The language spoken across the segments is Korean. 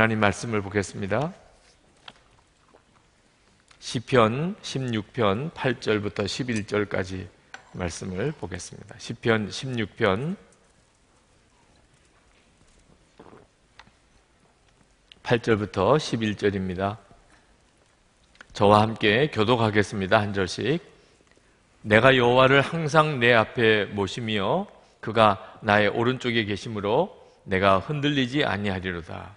하나님 말씀을 보겠습니다. 시편 16편 8절부터 11절까지 말씀을 보겠습니다. 시편 16편 8절부터 11절입니다. 저와 함께 교독하겠습니다. 한 절씩. 내가 여호와를 항상 내 앞에 모시며 그가 나의 오른쪽에 계심으로 내가 흔들리지 아니하리로다.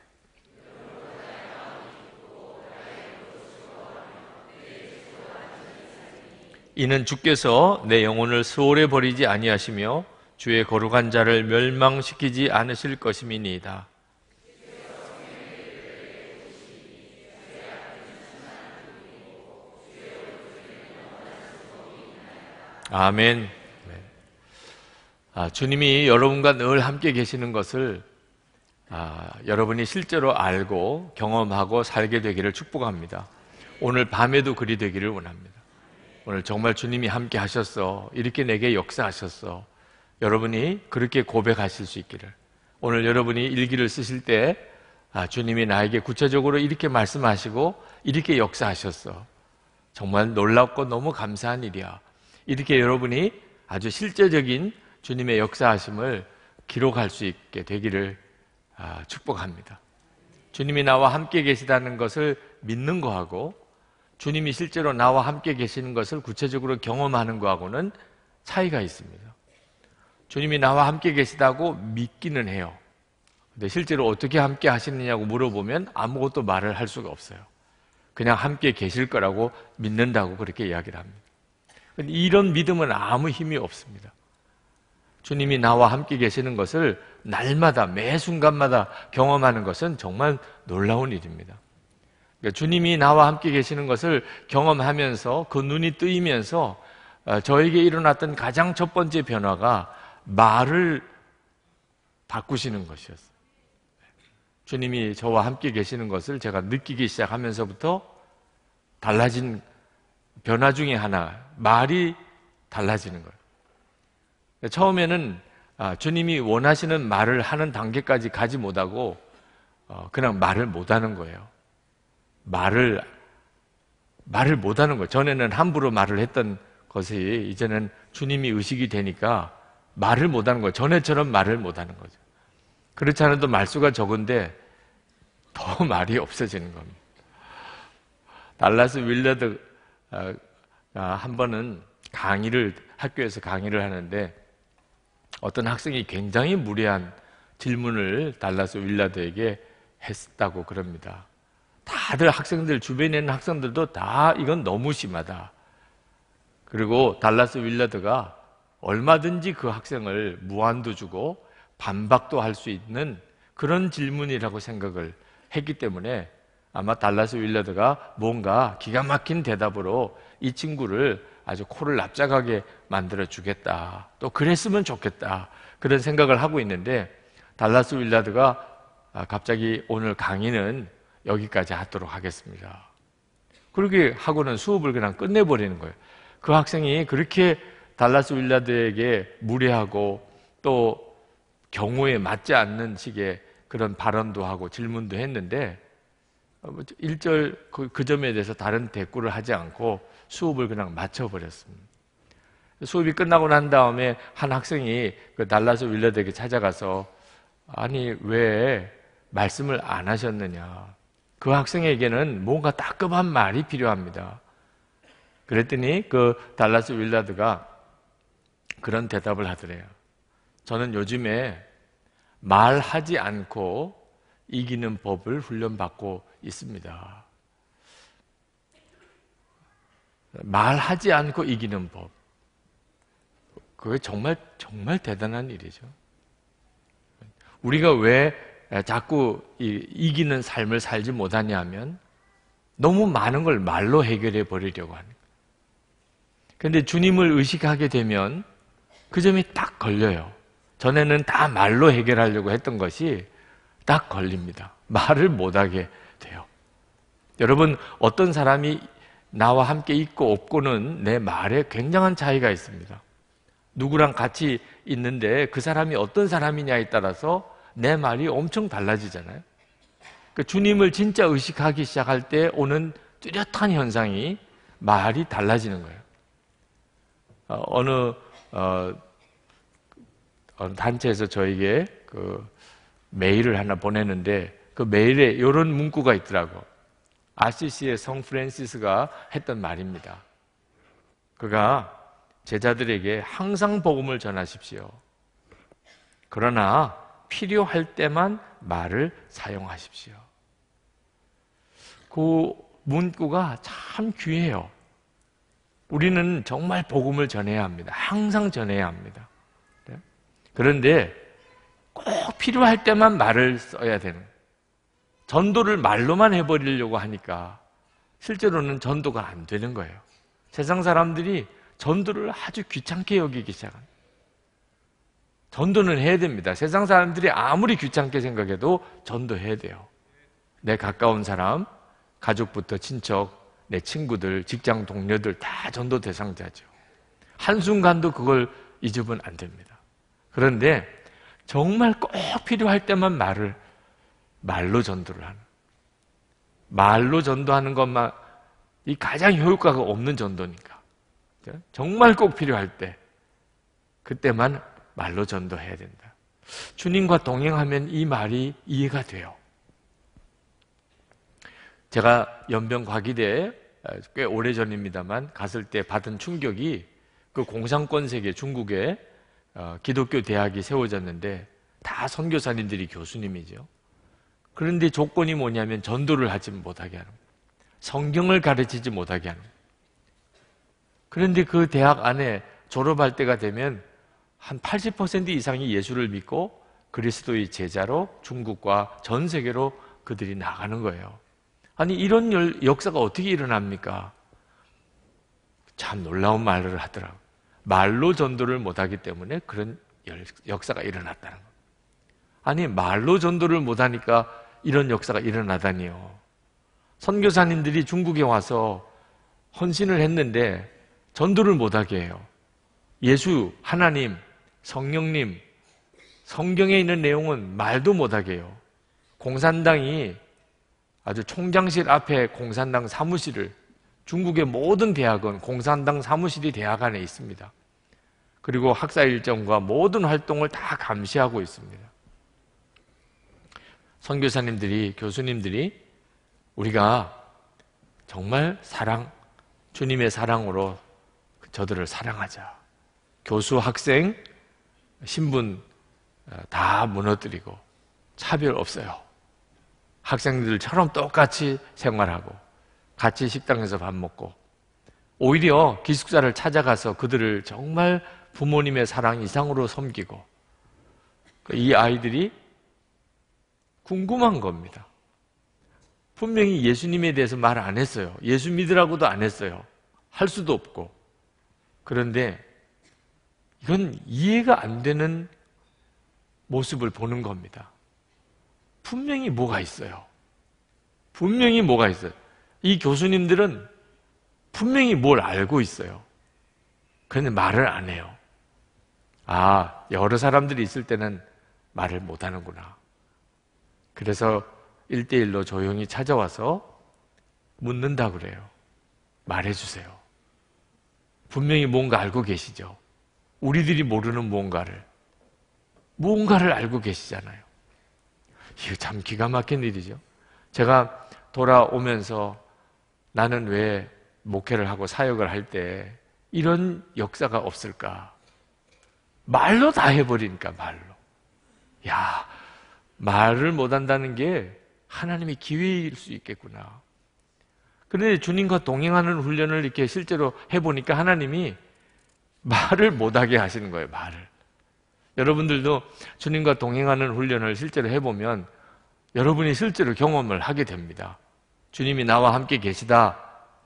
이는 주께서 내 영혼을 수월해 버리지 아니하시며 주의 거룩한 자를 멸망시키지 않으실 것임이니이다. 아멘. 아, 주님이 여러분과 늘 함께 계시는 것을 아, 여러분이 실제로 알고 경험하고 살게 되기를 축복합니다. 오늘 밤에도 그리 되기를 원합니다. 오늘 정말 주님이 함께 하셨어. 이렇게 내게 역사하셨어. 여러분이 그렇게 고백하실 수 있기를. 오늘 여러분이 일기를 쓰실 때 아, 주님이 나에게 구체적으로 이렇게 말씀하시고 이렇게 역사하셨어. 정말 놀랍고 너무 감사한 일이야. 이렇게 여러분이 아주 실제적인 주님의 역사하심을 기록할 수 있게 되기를 아, 축복합니다. 주님이 나와 함께 계시다는 것을 믿는 거하고 주님이 실제로 나와 함께 계시는 것을 구체적으로 경험하는 거하고는 차이가 있습니다. 주님이 나와 함께 계시다고 믿기는 해요. 근데 실제로 어떻게 함께 하시느냐고 물어보면 아무것도 말을 할 수가 없어요. 그냥 함께 계실 거라고 믿는다고 그렇게 이야기를 합니다. 이런 믿음은 아무 힘이 없습니다. 주님이 나와 함께 계시는 것을 날마다 매 순간마다 경험하는 것은 정말 놀라운 일입니다. 그러니까 주님이 나와 함께 계시는 것을 경험하면서 그 눈이 뜨이면서 어, 저에게 일어났던 가장 첫 번째 변화가 말을 바꾸시는 것이었어요. 주님이 저와 함께 계시는 것을 제가 느끼기 시작하면서부터 달라진 변화 중에 하나, 말이 달라지는 거예요. 처음에는 아, 주님이 원하시는 말을 하는 단계까지 가지 못하고 어, 그냥 말을 못하는 거예요. 말을 말을 못하는 거예요. 전에는 함부로 말을 했던 것이 이제는 주님이 의식이 되니까 말을 못하는 거예요. 전에처럼 말을 못하는 거죠. 그렇지 않아도 말수가 적은데 더 말이 없어지는 겁니다. 달라스 윌러드 어, 아, 한 번은 강의를 학교에서 강의를 하는데 어떤 학생이 굉장히 무례한 질문을 달라스 윌라드에게 했다고 그럽니다. 다들 학생들, 주변에 있는 학생들도 다 이건 너무 심하다. 그리고 달라스 윌라드가 얼마든지 그 학생을 무한도 주고 반박도 할 수 있는 그런 질문이라고 생각을 했기 때문에 아마 달라스 윌라드가 뭔가 기가 막힌 대답으로 이 친구를 아주 코를 납작하게 만들어 주겠다. 또 그랬으면 좋겠다. 그런 생각을 하고 있는데 달라스 윌라드가 아, 갑자기 오늘 강의는 여기까지 하도록 하겠습니다. 그렇게 하고는 수업을 그냥 끝내버리는 거예요. 그 학생이 그렇게 달라스 윌라드에게 무례하고 또 경우에 맞지 않는 식의 그런 발언도 하고 질문도 했는데 1절 어, 뭐 그, 그 점에 대해서 다른 대꾸를 하지 않고 수업을 그냥 마쳐버렸습니다. 수업이 끝나고 난 다음에 한 학생이 그 달라스 윌라드에게 찾아가서 아니 왜 말씀을 안 하셨느냐 그 학생에게는 뭔가 따끔한 말이 필요합니다. 그랬더니 그 달라스 윌라드가 그런 대답을 하더래요. 저는 요즘에 말하지 않고 이기는 법을 훈련받고 있습니다. 말하지 않고 이기는 법. 그게 정말, 정말 대단한 일이죠. 우리가 왜 자꾸 이기는 삶을 살지 못하냐 하면 너무 많은 걸 말로 해결해 버리려고 하는 거 그런데 주님을 의식하게 되면 그 점이 딱 걸려요. 전에는 다 말로 해결하려고 했던 것이 딱 걸립니다. 말을 못하게 돼요. 여러분 어떤 사람이 나와 함께 있고 없고는 내 말에 굉장한 차이가 있습니다. 누구랑 같이 있는데 그 사람이 어떤 사람이냐에 따라서 내 말이 엄청 달라지잖아요. 그 주님을 진짜 의식하기 시작할 때 오는 뚜렷한 현상이 말이 달라지는 거예요. 어, 어느 어, 어느 단체에서 저에게 그 메일을 하나 보내는데 그 메일에 이런 문구가 있더라고. RCC의 성 프랜시스가 했던 말입니다. 그가 제자들에게 항상 복음을 전하십시오. 그러나 필요할 때만 말을 사용하십시오. 그 문구가 참 귀해요. 우리는 정말 복음을 전해야 합니다. 항상 전해야 합니다. 네? 그런데 꼭 필요할 때만 말을 써야 되는. 전도를 말로만 해버리려고 하니까 실제로는 전도가 안 되는 거예요. 세상 사람들이 전도를 아주 귀찮게 여기기 시작합니다. 전도는 해야 됩니다. 세상 사람들이 아무리 귀찮게 생각해도 전도해야 돼요. 내 가까운 사람, 가족부터 친척, 내 친구들, 직장 동료들 다 전도 대상자죠. 한순간도 그걸 잊으면 안 됩니다. 그런데 정말 꼭 필요할 때만 말을, 말로 전도를 하는. 말로 전도하는 것만, 이 가장 효과가 없는 전도니까. 정말 꼭 필요할 때, 그때만 말로 전도해야 된다. 주님과 동행하면 이 말이 이해가 돼요. 제가 연병과기대에꽤 아, 오래전입니다만 갔을 때 받은 충격이 그 공산권 세계 중국에 어, 기독교 대학이 세워졌는데 다 선교사님들이 교수님이죠. 그런데 조건이 뭐냐면 전도를 하지 못하게 하는 성경을 가르치지 못하게 하는 그런데 그 대학 안에 졸업할 때가 되면 한80% 이상이 예수를 믿고 그리스도의 제자로 중국과 전 세계로 그들이 나가는 거예요. 아니, 이런 역사가 어떻게 일어납니까? 참 놀라운 말을 하더라고요. 말로 전도를 못하기 때문에 그런 역사가 일어났다는 거예요 아니, 말로 전도를 못하니까 이런 역사가 일어나다니요. 선교사님들이 중국에 와서 헌신을 했는데 전도를 못하게 해요. 예수, 하나님, 성령님, 성경에 있는 내용은 말도 못하게 요 공산당이 아주 총장실 앞에 공산당 사무실을 중국의 모든 대학은 공산당 사무실이 대학 안에 있습니다. 그리고 학사 일정과 모든 활동을 다 감시하고 있습니다. 선교사님들이 교수님들이 우리가 정말 사랑 주님의 사랑으로 저들을 사랑하자. 교수 학생 신분 어, 다 무너뜨리고 차별 없어요. 학생들처럼 똑같이 생활하고 같이 식당에서 밥 먹고 오히려 기숙사를 찾아가서 그들을 정말 부모님의 사랑 이상으로 섬기고 그 이 아이들이 궁금한 겁니다. 분명히 예수님에 대해서 말 안 했어요. 예수 믿으라고도 안 했어요. 할 수도 없고. 그런데 이건 이해가 안 되는 모습을 보는 겁니다. 분명히 뭐가 있어요. 분명히 뭐가 있어요. 이 교수님들은 분명히 뭘 알고 있어요. 그런데 말을 안 해요. 아, 여러 사람들이 있을 때는 말을 못 하는구나. 그래서 1대1로 조용히 찾아와서 묻는다 그래요. 말해주세요. 분명히 뭔가 알고 계시죠? 우리들이 모르는 뭔가를 뭔가를 알고 계시잖아요. 이거 참 기가 막힌 일이죠. 제가 돌아오면서 나는 왜 목회를 하고 사역을 할 때 이런 역사가 없을까? 말로 다 해버리니까 말로. 야 말을 못한다는 게 하나님의 기회일 수 있겠구나. 그런데 주님과 동행하는 훈련을 이렇게 실제로 해보니까 하나님이 말을 못하게 하시는 거예요, 말을. 여러분들도 주님과 동행하는 훈련을 실제로 해보면 여러분이 실제로 경험을 하게 됩니다. 주님이 나와 함께 계시다.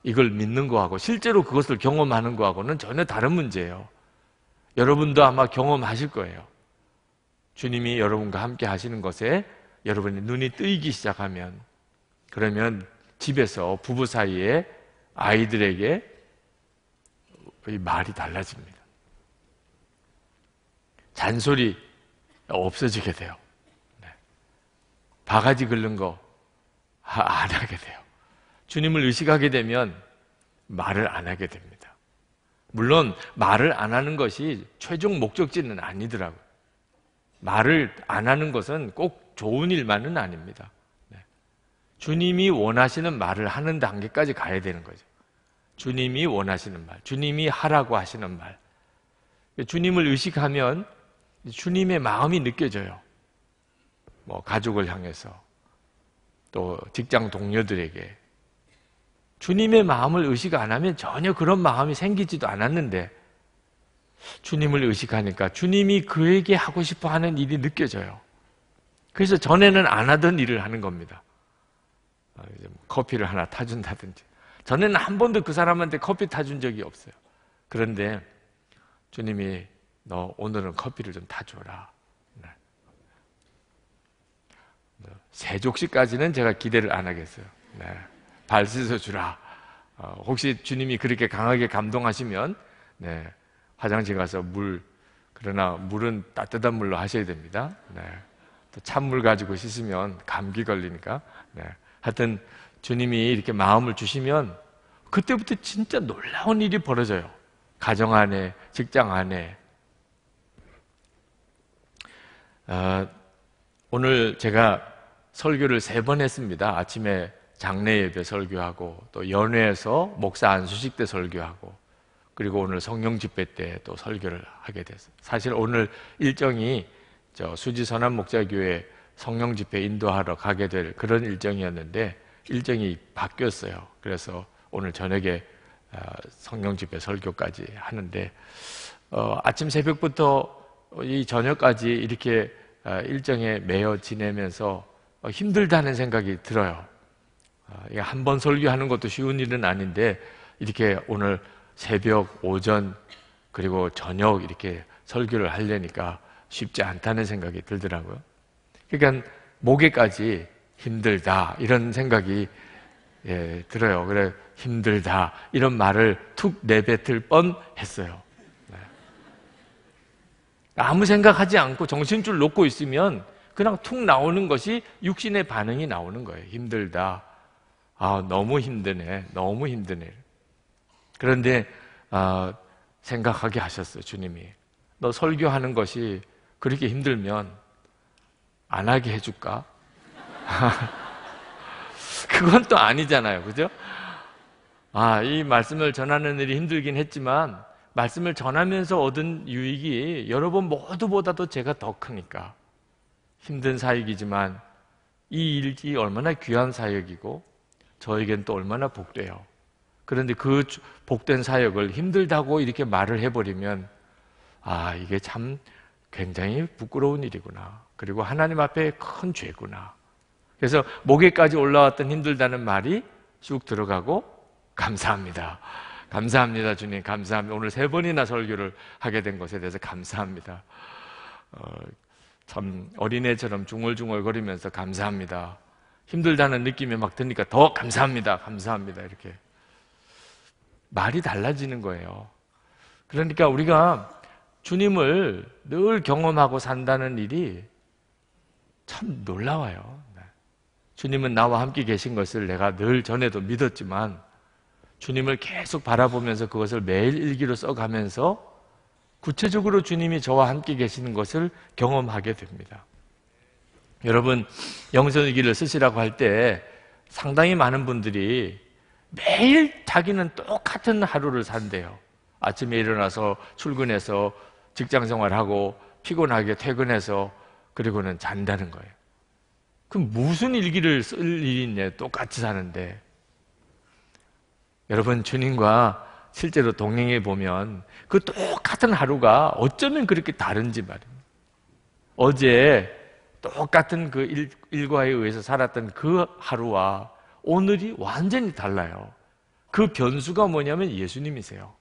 이걸 믿는 거하고 실제로 그것을 경험하는 거하고는 전혀 다른 문제예요. 여러분도 아마 경험하실 거예요. 주님이 여러분과 함께 하시는 것에 여러분이 눈이 뜨이기 시작하면 그러면 집에서 부부 사이에 아이들에게 이 말이 달라집니다. 잔소리 없어지게 돼요. 네. 바가지 긁는 거 안 하게 돼요. 주님을 의식하게 되면 말을 안 하게 됩니다. 물론 말을 안 하는 것이 최종 목적지는 아니더라고요. 말을 안 하는 것은 꼭 좋은 일만은 아닙니다. 네. 주님이 원하시는 말을 하는 단계까지 가야 되는 거죠. 주님이 원하시는 말, 주님이 하라고 하시는 말. 주님을 의식하면 주님의 마음이 느껴져요. 뭐 가족을 향해서 또 직장 동료들에게 주님의 마음을 의식 안 하면 전혀 그런 마음이 생기지도 않았는데 주님을 의식하니까 주님이 그에게 하고 싶어 하는 일이 느껴져요. 그래서 전에는 안 하던 일을 하는 겁니다. 아, 뭐 커피를 하나 타준다든지 저는 한 번도 그 사람한테 커피 타준 적이 없어요. 그런데 주님이 너 오늘은 커피를 좀 타줘라. 네. 네. 세 족씩까지는 제가 기대를 안 하겠어요. 네. 발 씻어 주라. 어, 혹시 주님이 그렇게 강하게 감동하시면 네. 화장실 가서 물 그러나 물은 따뜻한 물로 하셔야 됩니다. 네. 또 찬물 가지고 씻으면 감기 걸리니까. 네. 하여튼 주님이 이렇게 마음을 주시면 그때부터 진짜 놀라운 일이 벌어져요. 가정 안에, 직장 안에. 아, 오늘 제가 설교를 세 번 했습니다. 아침에 장례 예배 설교하고 또 연회에서 목사 안수식 때 설교하고 그리고 오늘 성령 집회 때 또 설교를 하게 됐어요. 사실 오늘 일정이 저 수지 선한 목자교회 성령 집회 인도하러 가게 될 그런 일정이었는데 일정이 바뀌었어요. 그래서 오늘 저녁에 어, 성령 집회 설교까지 하는데 어, 아침 새벽부터 이 저녁까지 이렇게 어, 일정에 매여 지내면서 힘들다는 생각이 들어요. 한 번 설교하는 것도 쉬운 일은 아닌데 이렇게 오늘 새벽, 오전 그리고 저녁 이렇게 설교를 하려니까 쉽지 않다는 생각이 들더라고요. 그러니까 목에까지 힘들다 이런 생각이 예, 들어요. 그래 힘들다 이런 말을 툭 내뱉을 뻔했어요. 네. 아무 생각하지 않고 정신줄 놓고 있으면 그냥 툭 나오는 것이 육신의 반응이 나오는 거예요. 힘들다. 아 너무 힘드네. 너무 힘드네. 그런데 아, 생각하게 하셨어요. 주님이 너 설교하는 것이 그렇게 힘들면 안 하게 해줄까? 그건 또 아니잖아요. 그죠? 아, 이 말씀을 전하는 일이 힘들긴 했지만, 말씀을 전하면서 얻은 유익이 여러분 모두보다도 제가 더 크니까. 힘든 사역이지만, 이 일이 얼마나 귀한 사역이고, 저에겐 또 얼마나 복돼요. 그런데 그 복된 사역을 힘들다고 이렇게 말을 해버리면, 아, 이게 참 굉장히 부끄러운 일이구나. 그리고 하나님 앞에 큰 죄구나. 그래서 목에까지 올라왔던 힘들다는 말이 쑥 들어가고 감사합니다. 감사합니다, 주님. 감사합니다. 오늘 세 번이나 설교를 하게 된 것에 대해서 감사합니다. 어, 참 어린애처럼 중얼중얼 거리면서 감사합니다. 힘들다는 느낌이 막 드니까 더 감사합니다. 감사합니다. 이렇게 말이 달라지는 거예요. 그러니까 우리가 주님을 늘 경험하고 산다는 일이 참 놀라워요. 주님은 나와 함께 계신 것을 내가 늘 전에도 믿었지만 주님을 계속 바라보면서 그것을 매일 일기로 써가면서 구체적으로 주님이 저와 함께 계시는 것을 경험하게 됩니다. 여러분, 영성일기를 쓰시라고 할 때 상당히 많은 분들이 매일 자기는 똑같은 하루를 산대요. 아침에 일어나서 출근해서 직장 생활하고 피곤하게 퇴근해서 그리고는 잔다는 거예요. 그럼 무슨 일기를 쓸 일이 있냐? 똑같이 사는데. 여러분, 주님과 실제로 동행해 보면 그 똑같은 하루가 어쩌면 그렇게 다른지 말입니다. 어제 똑같은 그 일, 일과에 의해서 살았던 그 하루와 오늘이 완전히 달라요. 그 변수가 뭐냐면 예수님이세요.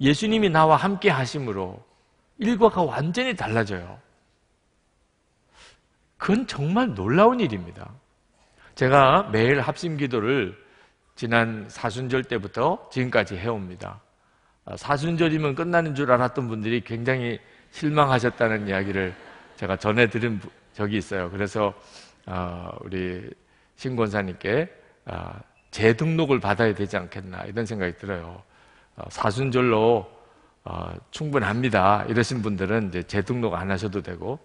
예수님이 나와 함께 하심으로 일과가 완전히 달라져요. 그건 정말 놀라운 일입니다. 제가 매일 합심 기도를 지난 사순절 때부터 지금까지 해옵니다. 아, 사순절이면 끝나는 줄 알았던 분들이 굉장히 실망하셨다는 이야기를 제가 전해드린 적이 있어요. 그래서 아, 우리 신 권사님께 아, 재등록을 받아야 되지 않겠나 이런 생각이 들어요. 사순절로 충분합니다. 이러신 분들은 이제 재등록 안 하셔도 되고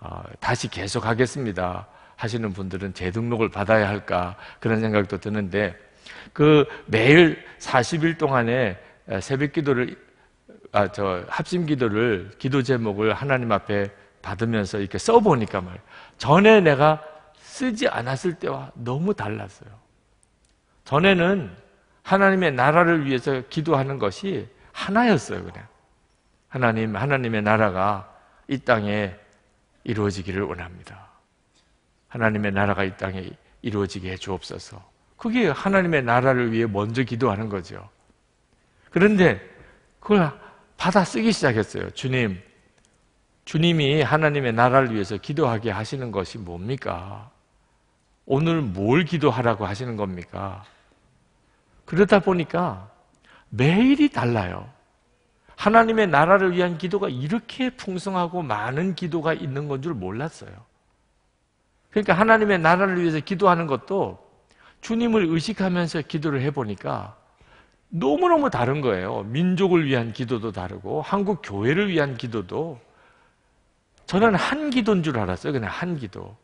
아, 다시 계속하겠습니다. 하시는 분들은 재등록을 받아야 할까 그런 생각도 드는데 그 매일 40일 동안에 새벽 기도를 아저 합심 기도를 기도 제목을 하나님 앞에 받으면서 이렇게 써 보니까 말 전에 내가 쓰지 않았을 때와 너무 달랐어요. 전에는 하나님의 나라를 위해서 기도하는 것이 하나였어요, 그냥. 하나님, 하나님의 나라가 이 땅에 이루어지기를 원합니다. 하나님의 나라가 이 땅에 이루어지게 해 주옵소서. 그게 하나님의 나라를 위해 먼저 기도하는 거죠. 그런데 그걸 받아 쓰기 시작했어요. 주님, 주님이 하나님의 나라를 위해서 기도하게 하시는 것이 뭡니까? 오늘 뭘 기도하라고 하시는 겁니까? 그러다 보니까 매일이 달라요. 하나님의 나라를 위한 기도가 이렇게 풍성하고 많은 기도가 있는 건 줄 몰랐어요. 그러니까 하나님의 나라를 위해서 기도하는 것도 주님을 의식하면서 기도를 해보니까 너무너무 다른 거예요. 민족을 위한 기도도 다르고 한국 교회를 위한 기도도 저는 한 기도인 줄 알았어요. 그냥 한 기도.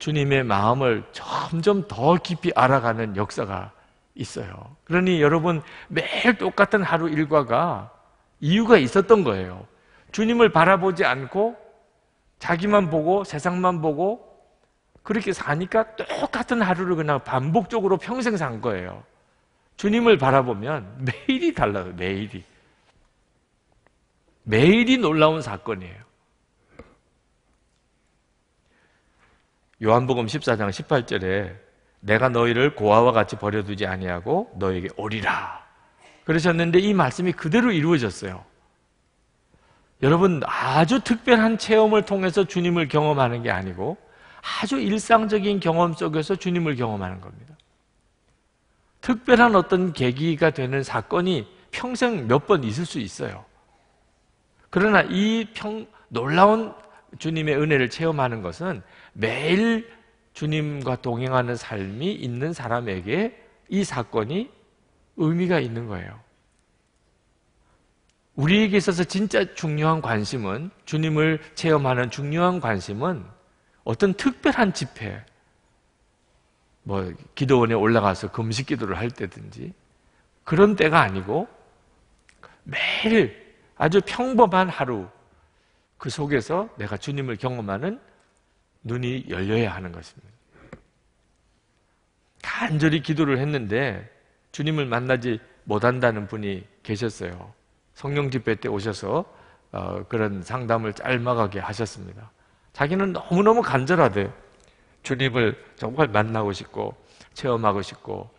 주님의 마음을 점점 더 깊이 알아가는 역사가 있어요. 그러니 여러분 매일 똑같은 하루 일과가 이유가 있었던 거예요. 주님을 바라보지 않고 자기만 보고 세상만 보고 그렇게 사니까 똑같은 하루를 그냥 반복적으로 평생 산 거예요. 주님을 바라보면 매일이 달라요, 매일이. 매일이 놀라운 사건이에요. 요한복음 14장 18절에 내가 너희를 고아와 같이 버려두지 아니하고 너에게 오리라. 그러셨는데 이 말씀이 그대로 이루어졌어요. 여러분 아주 특별한 체험을 통해서 주님을 경험하는 게 아니고 아주 일상적인 경험 속에서 주님을 경험하는 겁니다. 특별한 어떤 계기가 되는 사건이 평생 몇 번 있을 수 있어요. 그러나 이 평, 놀라운 주님의 은혜를 체험하는 것은 매일 주님과 동행하는 삶이 있는 사람에게 이 사건이 의미가 있는 거예요. 우리에게 있어서 진짜 중요한 관심은 주님을 체험하는 중요한 관심은 어떤 특별한 집회, 뭐 기도원에 올라가서 금식 기도를 할 때든지 그런 때가 아니고 매일 아주 평범한 하루 그 속에서 내가 주님을 경험하는 눈이 열려야 하는 것입니다. 간절히 기도를 했는데 주님을 만나지 못한다는 분이 계셨어요. 성령 집회 때 오셔서 어, 그런 상담을 짤막하게 하셨습니다. 자기는 너무너무 간절하대요. 주님을 정말 만나고 싶고 체험하고 싶고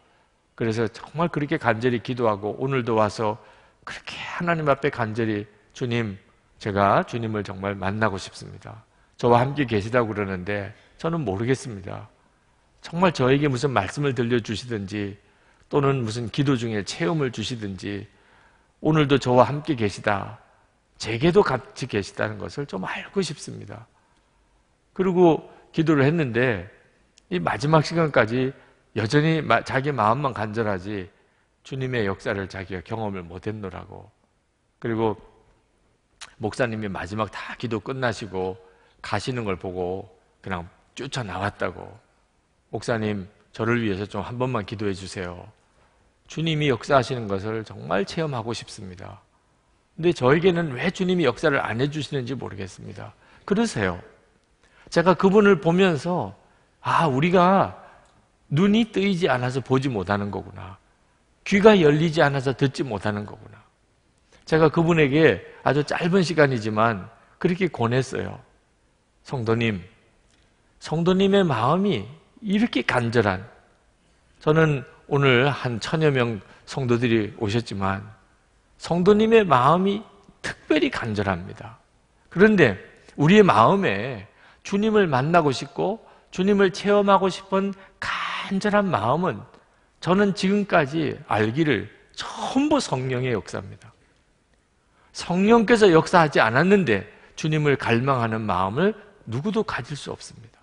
그래서 정말 그렇게 간절히 기도하고 오늘도 와서 그렇게 하나님 앞에 간절히 주님 제가 주님을 정말 만나고 싶습니다. 저와 함께 계시다고 그러는데 저는 모르겠습니다. 정말 저에게 무슨 말씀을 들려주시든지 또는 무슨 기도 중에 체험을 주시든지 오늘도 저와 함께 계시다. 제게도 같이 계시다는 것을 좀 알고 싶습니다. 그리고 기도를 했는데 이 마지막 시간까지 여전히 자기 마음만 간절하지 주님의 역사를 자기가 경험을 못했노라고 그리고 목사님이 마지막 다 기도 끝나시고 가시는 걸 보고 그냥 쫓아나왔다고 목사님 저를 위해서 좀 한 번만 기도해 주세요. 주님이 역사하시는 것을 정말 체험하고 싶습니다. 근데 저에게는 왜 주님이 역사를 안 해주시는지 모르겠습니다. 그러세요. 제가 그분을 보면서, 아, 우리가 눈이 뜨이지 않아서 보지 못하는 거구나. 귀가 열리지 않아서 듣지 못하는 거구나. 제가 그분에게 아주 짧은 시간이지만 그렇게 권했어요. 성도님, 성도님의 마음이 이렇게 간절한 저는 오늘 한 천여 명 성도들이 오셨지만 성도님의 마음이 특별히 간절합니다. 그런데 우리의 마음에 주님을 만나고 싶고 주님을 체험하고 싶은 간절한 마음은 저는 지금까지 알기를 전부 성령의 역사입니다. 성령께서 역사하지 않았는데 주님을 갈망하는 마음을 누구도 가질 수 없습니다.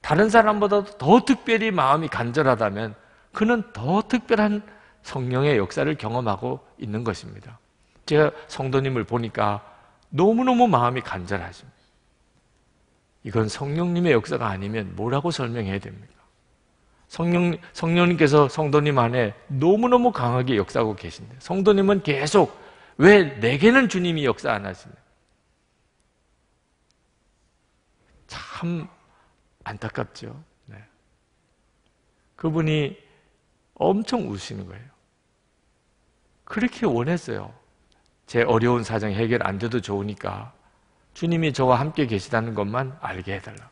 다른 사람보다도 더 특별히 마음이 간절하다면 그는 더 특별한 성령의 역사를 경험하고 있는 것입니다. 제가 성도님을 보니까 너무너무 마음이 간절하십니다. 이건 성령님의 역사가 아니면 뭐라고 설명해야 됩니까? 성령, 성령님께서 성도님 안에 너무너무 강하게 역사하고 계신데, 성도님은 계속 왜 내게는 주님이 역사 안 하시냐? 참 안타깝죠. 네. 그분이 엄청 우시는 거예요. 그렇게 원했어요. 제 어려운 사정 해결 안 돼도 좋으니까 주님이 저와 함께 계시다는 것만 알게 해달라.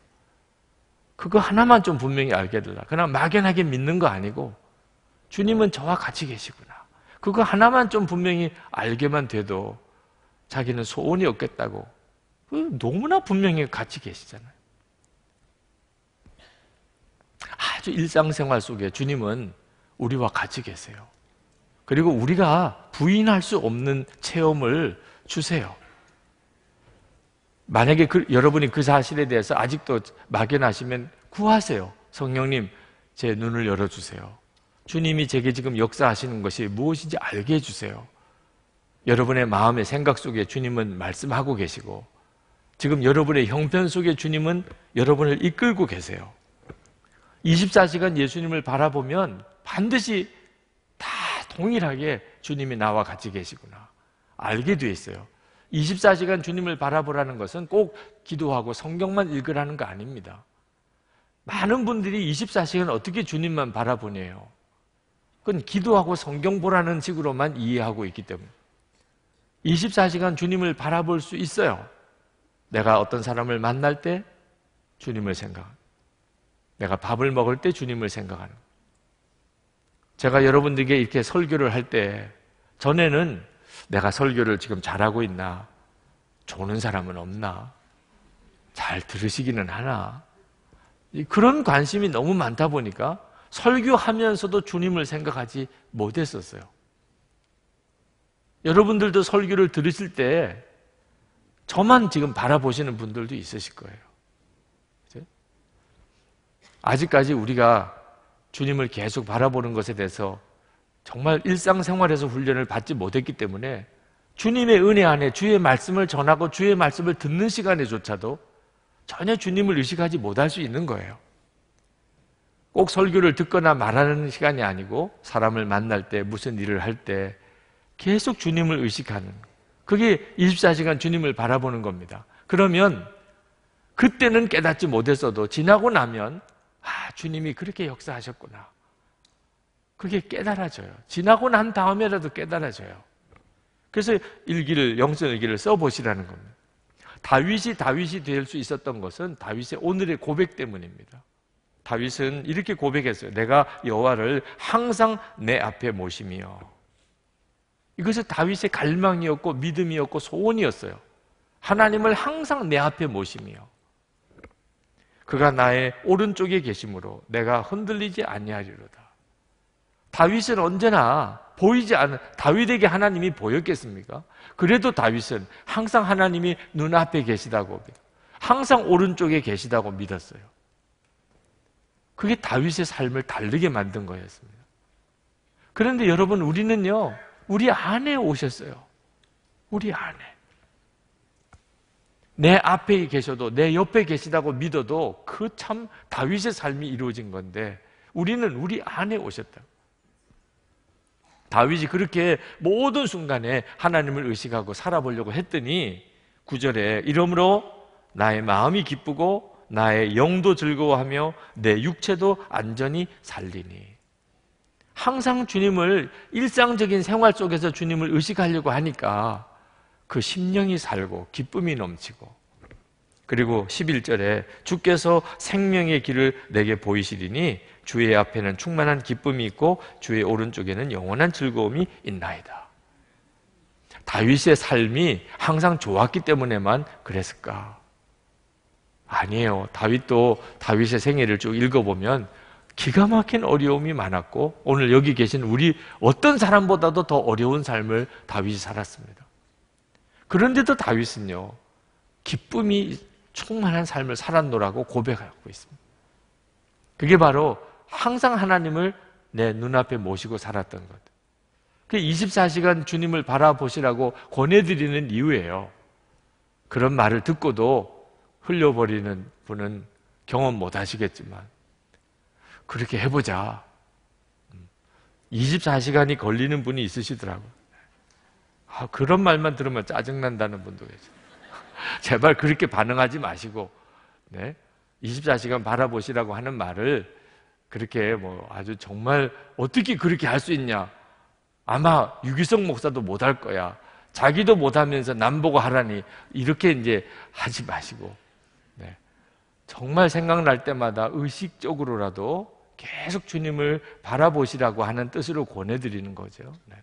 그거 하나만 좀 분명히 알게 해달라. 그냥 막연하게 믿는 거 아니고 주님은 저와 같이 계시구나. 그거 하나만 좀 분명히 알게만 돼도 자기는 소원이 없겠다고 그 너무나 분명히 같이 계시잖아요. 아주 일상생활 속에 주님은 우리와 같이 계세요. 그리고 우리가 부인할 수 없는 체험을 주세요. 만약에 그, 여러분이 그 사실에 대해서 아직도 막연하시면 구하세요. 성령님, 제 눈을 열어주세요. 주님이 제게 지금 역사하시는 것이 무엇인지 알게 해주세요. 여러분의 마음의 생각 속에 주님은 말씀하고 계시고, 지금 여러분의 형편 속에 주님은 여러분을 이끌고 계세요. 24시간 예수님을 바라보면 반드시 다 동일하게 주님이 나와 같이 계시구나. 알게 돼 있어요. 24시간 주님을 바라보라는 것은 꼭 기도하고 성경만 읽으라는 거 아닙니다. 많은 분들이 24시간 어떻게 주님만 바라보네요. 그건 기도하고 성경 보라는 식으로만 이해하고 있기 때문에. 24시간 주님을 바라볼 수 있어요. 내가 어떤 사람을 만날 때 주님을 생각 내가 밥을 먹을 때 주님을 생각하는 제가 여러분들에게 이렇게 설교를 할 때 전에는 내가 설교를 지금 잘하고 있나 조는 사람은 없나 잘 들으시기는 하나 그런 관심이 너무 많다 보니까 설교하면서도 주님을 생각하지 못했었어요. 여러분들도 설교를 들으실 때 저만 지금 바라보시는 분들도 있으실 거예요. 아직까지 우리가 주님을 계속 바라보는 것에 대해서 정말 일상생활에서 훈련을 받지 못했기 때문에 주님의 은혜 안에 주의 말씀을 전하고 주의 말씀을 듣는 시간에조차도 전혀 주님을 의식하지 못할 수 있는 거예요. 꼭 설교를 듣거나 말하는 시간이 아니고 사람을 만날 때 무슨 일을 할 때 계속 주님을 의식하는 그게 24시간 주님을 바라보는 겁니다. 그러면 그때는 깨닫지 못했어도 지나고 나면 아, 주님이 그렇게 역사하셨구나. 그게 깨달아져요. 지나고 난 다음에라도 깨달아져요. 그래서 일기를, 영성 일기를 써보시라는 겁니다. 다윗이 다윗이 될 수 있었던 것은 다윗의 오늘의 고백 때문입니다. 다윗은 이렇게 고백했어요. 내가 여호와를 항상 내 앞에 모시며 이것은 다윗의 갈망이었고 믿음이었고 소원이었어요. 하나님을 항상 내 앞에 모시며 그가 나의 오른쪽에 계심으로 내가 흔들리지 아니하리로다. 다윗은 언제나 보이지 않은 다윗에게 하나님이 보였겠습니까? 그래도 다윗은 항상 하나님이 눈앞에 계시다고 항상 오른쪽에 계시다고 믿었어요. 그게 다윗의 삶을 다르게 만든 거였습니다. 그런데 여러분 우리는요. 우리 안에 오셨어요. 우리 안에 내 앞에 계셔도 내 옆에 계시다고 믿어도 그 참 다윗의 삶이 이루어진 건데 우리는 우리 안에 오셨다. 다윗이 그렇게 모든 순간에 하나님을 의식하고 살아보려고 했더니 구절에 이러므로 나의 마음이 기쁘고 나의 영도 즐거워하며 내 육체도 안전히 살리니 항상 주님을 일상적인 생활 속에서 주님을 의식하려고 하니까 그 심령이 살고 기쁨이 넘치고 그리고 11절에 주께서 생명의 길을 내게 보이시리니 주의 앞에는 충만한 기쁨이 있고 주의 오른쪽에는 영원한 즐거움이 있나이다. 다윗의 삶이 항상 좋았기 때문에만 그랬을까? 아니에요. 다윗도 다윗의 생애를 쭉 읽어보면 기가 막힌 어려움이 많았고 오늘 여기 계신 우리 어떤 사람보다도 더 어려운 삶을 다윗이 살았습니다. 그런데도 다윗은요, 기쁨이 충만한 삶을 살았노라고 고백하고 있습니다. 그게 바로 항상 하나님을 내 눈앞에 모시고 살았던 것. 그 24시간 주님을 바라보시라고 권해드리는 이유예요. 그런 말을 듣고도 흘려버리는 분은 경험 못 하시겠지만, 그렇게 해보자. 24시간이 음, 걸리는 분이 있으시더라고요. 아, 그런 말만 들으면 짜증난다는 분도 계세요. 제발 그렇게 반응하지 마시고, 네? 24시간 바라보시라고 하는 말을 그렇게 뭐 아주 정말 어떻게 그렇게 할 수 있냐. 아마 유기성 목사도 못 할 거야. 자기도 못하면서 남보고 하라니. 이렇게 이제 하지 마시고. 네. 정말 생각날 때마다 의식적으로라도 계속 주님을 바라보시라고 하는 뜻으로 권해드리는 거죠. 네.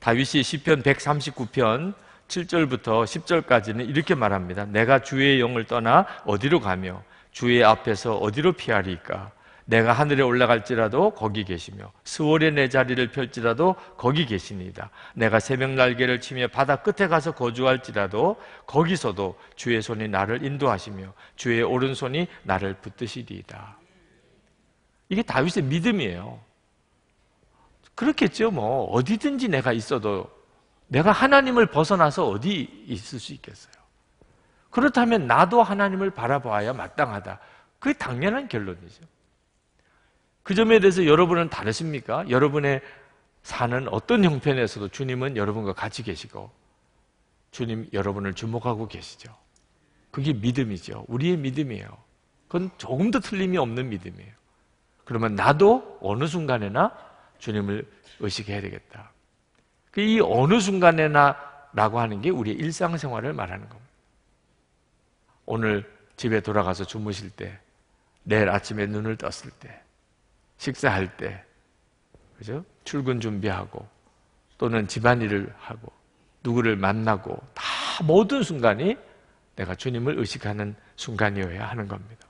다윗이 시편 139편 7절부터 10절까지는 이렇게 말합니다. 내가 주의 영을 떠나 어디로 가며 주의 앞에서 어디로 피하리까? 내가 하늘에 올라갈지라도 거기 계시며 수월에내 자리를 펼지라도 거기 계시니이다. 내가 새벽 날개를 치며 바다 끝에 가서 거주할지라도 거기서도 주의 손이 나를 인도하시며 주의 오른손이 나를 붙드시리이다. 이게 다윗의 믿음이에요. 그렇겠죠, 뭐. 어디든지 내가 있어도 내가 하나님을 벗어나서 어디 있을 수 있겠어요? 그렇다면 나도 하나님을 바라봐야 마땅하다. 그게 당연한 결론이죠. 그 점에 대해서 여러분은 다르십니까? 여러분의 사는 어떤 형편에서도 주님은 여러분과 같이 계시고, 주님 여러분을 주목하고 계시죠. 그게 믿음이죠. 우리의 믿음이에요. 그건 조금도 틀림이 없는 믿음이에요. 그러면 나도 어느 순간에나 주님을 의식해야 되겠다. 그 이 어느 순간에나 라고 하는 게 우리의 일상생활을 말하는 겁니다. 오늘 집에 돌아가서 주무실 때, 내일 아침에 눈을 떴을 때, 식사할 때, 그죠? 출근 준비하고, 또는 집안일을 하고, 누구를 만나고, 다 모든 순간이 내가 주님을 의식하는 순간이어야 하는 겁니다.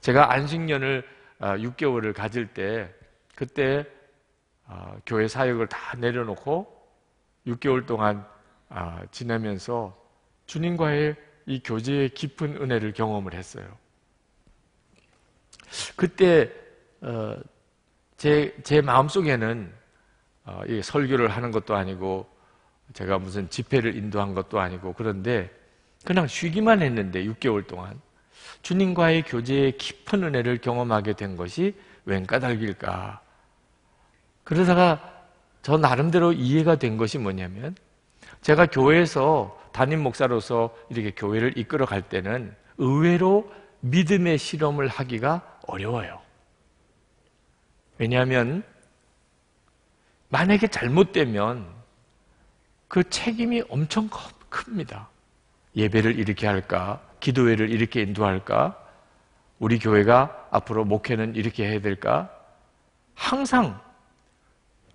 제가 안식년을 6개월을 아, 가질 때 그때 아, 교회 사역을 다 내려놓고 6개월 동안 아, 지내면서 주님과의 이 교제의 깊은 은혜를 경험을 했어요. 그때 어, 제, 제 마음속에는 어, 설교를 하는 것도 아니고 제가 무슨 집회를 인도한 것도 아니고 그런데 그냥 쉬기만 했는데 6개월 동안 주님과의 교제의 깊은 은혜를 경험하게 된 것이 웬 까닭일까 그러다가 저 나름대로 이해가 된 것이 뭐냐면 제가 교회에서 담임 목사로서 이렇게 교회를 이끌어 갈 때는 의외로 믿음의 실험을 하기가 어려워요. 왜냐하면 만약에 잘못되면 그 책임이 엄청 큽니다. 예배를 이렇게 할까? 기도회를 이렇게 인도할까? 우리 교회가 앞으로 목회는 이렇게 해야 될까? 항상